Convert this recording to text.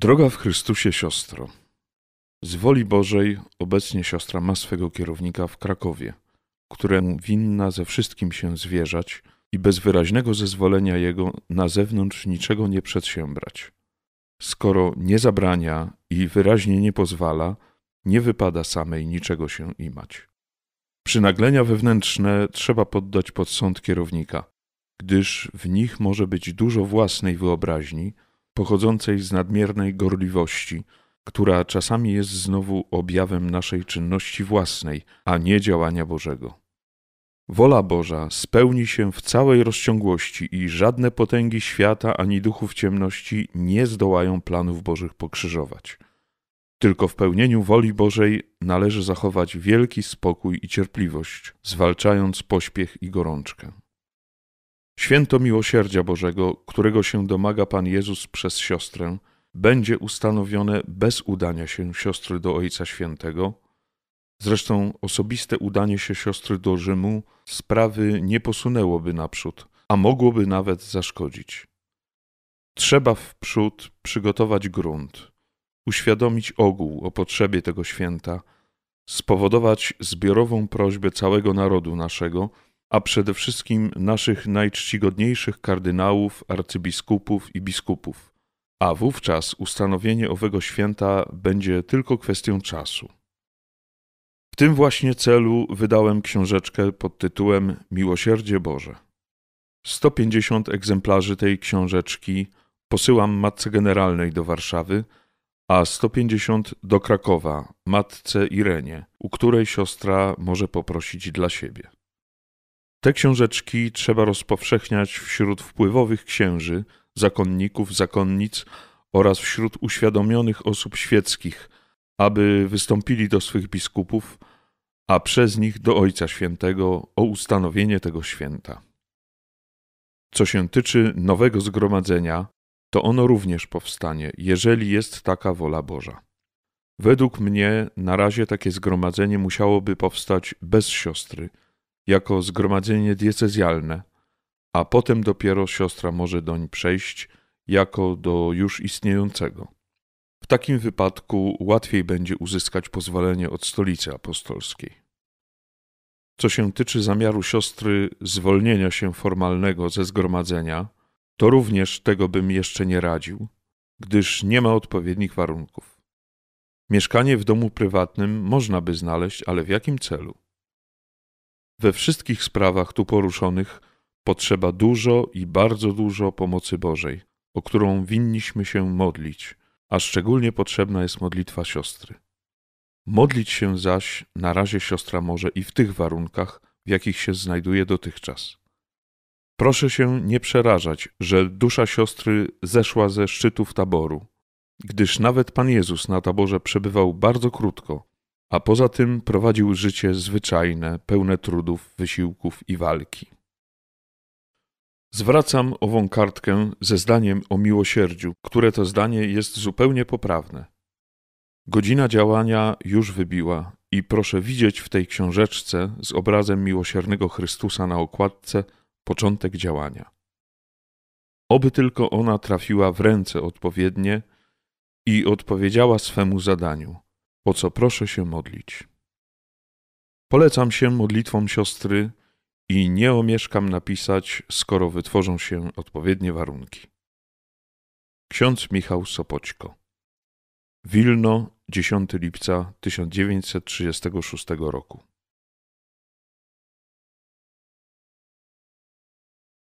Droga w Chrystusie siostro. Z woli Bożej obecnie siostra ma swego kierownika w Krakowie, któremu winna ze wszystkim się zwierzać i bez wyraźnego zezwolenia jego na zewnątrz niczego nie przedsiębrać. Skoro nie zabrania i wyraźnie nie pozwala, nie wypada samej niczego się imać. Przynaglenia wewnętrzne trzeba poddać pod sąd kierownika, gdyż w nich może być dużo własnej wyobraźni – pochodzącej z nadmiernej gorliwości, która czasami jest znowu objawem naszej czynności własnej, a nie działania Bożego. Wola Boża spełni się w całej rozciągłości i żadne potęgi świata ani duchów ciemności nie zdołają planów Bożych pokrzyżować. Tylko w pełnieniu woli Bożej należy zachować wielki spokój i cierpliwość, zwalczając pośpiech i gorączkę. Święto miłosierdzia Bożego, którego się domaga Pan Jezus przez siostrę, będzie ustanowione bez udania się siostry do Ojca Świętego. Zresztą osobiste udanie się siostry do Rzymu sprawy nie posunęłoby naprzód, a mogłoby nawet zaszkodzić. Trzeba wprzód przygotować grunt, uświadomić ogół o potrzebie tego święta, spowodować zbiorową prośbę całego narodu naszego a przede wszystkim naszych najczcigodniejszych kardynałów, arcybiskupów i biskupów. A wówczas ustanowienie owego święta będzie tylko kwestią czasu. W tym właśnie celu wydałem książeczkę pod tytułem Miłosierdzie Boże. 150 egzemplarzy tej książeczki posyłam matce generalnej do Warszawy, a 150 do Krakowa, matce Irenie, u której siostra może poprosić dla siebie. Te książeczki trzeba rozpowszechniać wśród wpływowych księży, zakonników, zakonnic oraz wśród uświadomionych osób świeckich, aby wystąpili do swych biskupów, a przez nich do Ojca Świętego o ustanowienie tego święta. Co się tyczy nowego zgromadzenia, to ono również powstanie, jeżeli jest taka wola Boża. Według mnie na razie takie zgromadzenie musiałoby powstać bez siostry – jako zgromadzenie diecezjalne, a potem dopiero siostra może doń przejść jako do już istniejącego. W takim wypadku łatwiej będzie uzyskać pozwolenie od stolicy apostolskiej. Co się tyczy zamiaru siostry zwolnienia się formalnego ze zgromadzenia, to również tego bym jeszcze nie radził, gdyż nie ma odpowiednich warunków. Mieszkanie w domu prywatnym można by znaleźć, ale w jakim celu? We wszystkich sprawach tu poruszonych potrzeba dużo i bardzo dużo pomocy Bożej, o którą winniśmy się modlić, a szczególnie potrzebna jest modlitwa siostry. Modlić się zaś na razie siostra może i w tych warunkach, w jakich się znajduje dotychczas. Proszę się nie przerażać, że dusza siostry zeszła ze szczytów taboru, gdyż nawet Pan Jezus na taborze przebywał bardzo krótko, a poza tym prowadził życie zwyczajne, pełne trudów, wysiłków i walki. Zwracam ową kartkę ze zdaniem o miłosierdziu, które to zdanie jest zupełnie poprawne. Godzina działania już wybiła i proszę widzieć w tej książeczce z obrazem miłosiernego Chrystusa na okładce początek działania. Oby tylko ona trafiła w ręce odpowiednie i odpowiedziała swemu zadaniu – o co proszę się modlić. Polecam się modlitwom siostry i nie omieszkam napisać, skoro wytworzą się odpowiednie warunki. Ksiądz Michał Sopoćko. Wilno, 10 lipca 1936 roku.